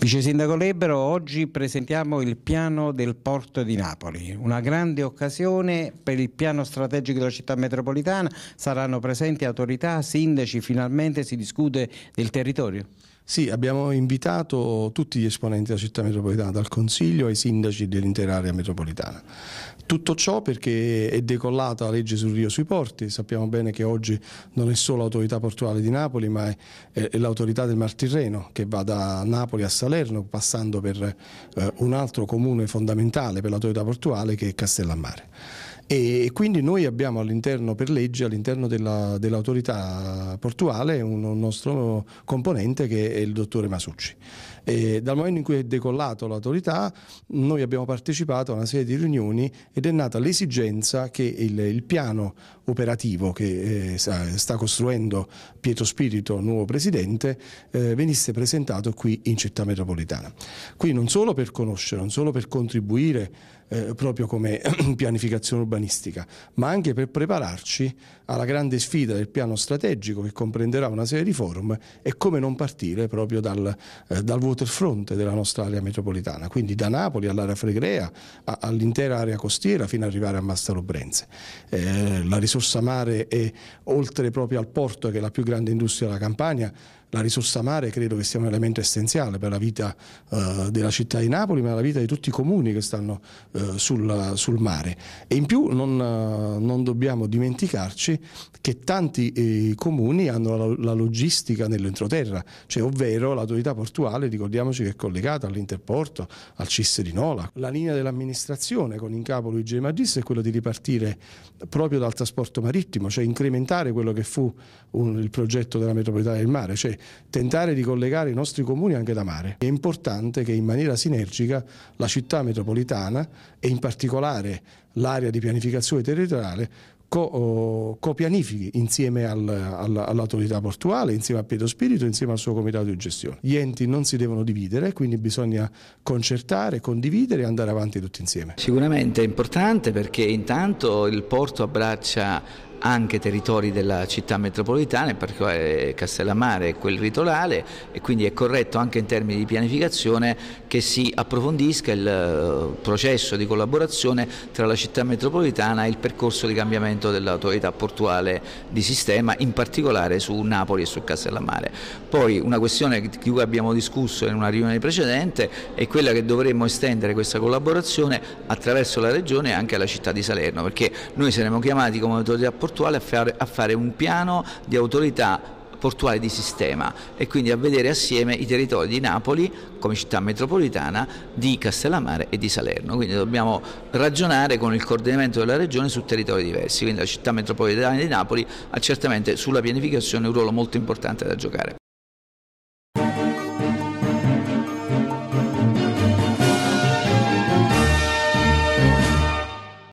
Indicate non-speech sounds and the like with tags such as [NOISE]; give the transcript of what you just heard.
Vice Sindaco Lebero, oggi presentiamo il piano del porto di Napoli, una grande occasione per il piano strategico della città metropolitana, saranno presenti autorità, sindaci, finalmente si discute del territorio? Sì, abbiamo invitato tutti gli esponenti della città metropolitana, dal Consiglio ai sindaci dell'intera area metropolitana. Tutto ciò perché è decollata la legge sul Rio sui porti, sappiamo bene che oggi non è solo l'autorità portuale di Napoli ma è, è, è l'autorità del Mar Tirreno che va da Napoli a Salerno passando per eh, un altro comune fondamentale per l'autorità portuale che è Castellammare. E quindi noi abbiamo all'interno, per legge, all'interno dell'autorità portuale un, un nostro componente che è il dottore Masucci. E dal momento in cui è decollato l'autorità, noi abbiamo partecipato a una serie di riunioni ed è nata l'esigenza che il, il piano operativo che eh, sta costruendo Pietro Spirito, nuovo presidente, eh, venisse presentato qui in città metropolitana. Qui non solo per conoscere, non solo per contribuire eh, proprio come [CLEARS THROAT] pianificazione urbanistica, ma anche per prepararci alla grande sfida del piano strategico che comprenderà una serie di forum e come non partire proprio dal, eh, dal voto tutto fronte della nostra area metropolitana, quindi da Napoli all'area Fregrea, all'intera area costiera fino ad arrivare a Mastaro Brenze. Eh, la risorsa mare è oltre proprio al porto che è la più grande industria della Campania, la risorsa mare credo che sia un elemento essenziale per la vita eh, della città di Napoli, ma la vita di tutti i comuni che stanno eh, sul, sul, mare. E in più non, eh, non dobbiamo dimenticarci che tanti eh, comuni hanno la, la logistica nell'entroterra, cioè ovvero l'autorità portuale, ricordiamoci che è collegata all'interporto, al CIS di Nola. La linea dell'amministrazione con in capo Luigi Magistris è quella di ripartire proprio dal trasporto marittimo, cioè incrementare quello che fu un, il progetto della metropolitana del mare, cioè tentare di collegare i nostri comuni anche da mare. È importante che in maniera sinergica la città metropolitana e in particolare l'area di pianificazione territoriale oh, copianifichi co insieme al, al, all'autorità portuale, insieme a Pietro Spirito, insieme al suo comitato di gestione. Gli enti non si devono dividere, quindi bisogna concertare, condividere e andare avanti tutti insieme. Sicuramente è importante perché intanto il porto abbraccia anche territori della città metropolitana, in particolare Castellammare e quel ritorale e quindi è corretto anche in termini di pianificazione che si approfondisca il eh, processo di collaborazione tra la città metropolitana e il percorso di cambiamento dell'autorità portuale di sistema, in particolare su Napoli e su Castellammare. Poi una questione di cui abbiamo discusso in una riunione precedente è quella che dovremmo estendere questa collaborazione attraverso la Regione e anche alla città di Salerno, perché noi saremo chiamati come autorità portuale portuale a fare, a fare un piano di autorità portuale di sistema e quindi a vedere assieme i territori di Napoli come città metropolitana, di Castellammare e di Salerno. Quindi dobbiamo ragionare con il coordinamento della regione su territori diversi, quindi la città metropolitana di Napoli ha certamente sulla pianificazione un ruolo molto importante da giocare.